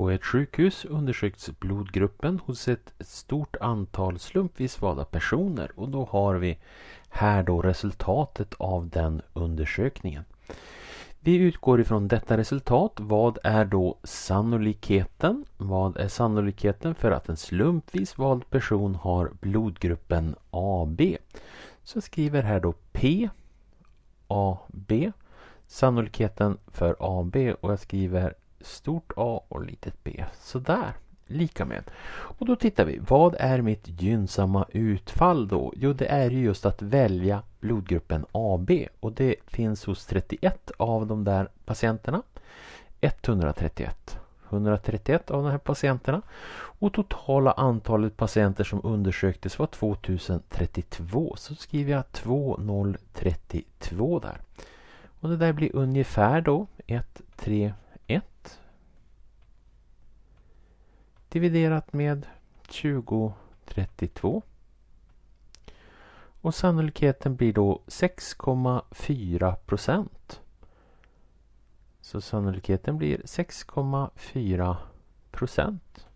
På ett sjukhus undersöks blodgruppen hos ett stort antal slumpvis valda personer och då har vi här då resultatet av den undersökningen. Vi utgår ifrån detta resultat. Vad är då sannolikheten? Vad är sannolikheten för att en slumpvis vald person har blodgruppen AB? Så jag skriver här då P AB sannolikheten för AB och jag skriver stort A och litet b. Sådär, lika med. Och då tittar vi, vad är mitt gynnsamma utfall då? Jo, det är ju just att välja blodgruppen AB och det finns hos 31 av de där patienterna. 131. 131 av de här patienterna och totala antalet patienter som undersöktes var 2032. Så skriver jag 2032 där. Och det där blir ungefär då 1, 3, dividerat med 2032. Och sannolikheten blir då 6,4 procent. Så sannolikheten blir 6,4 procent.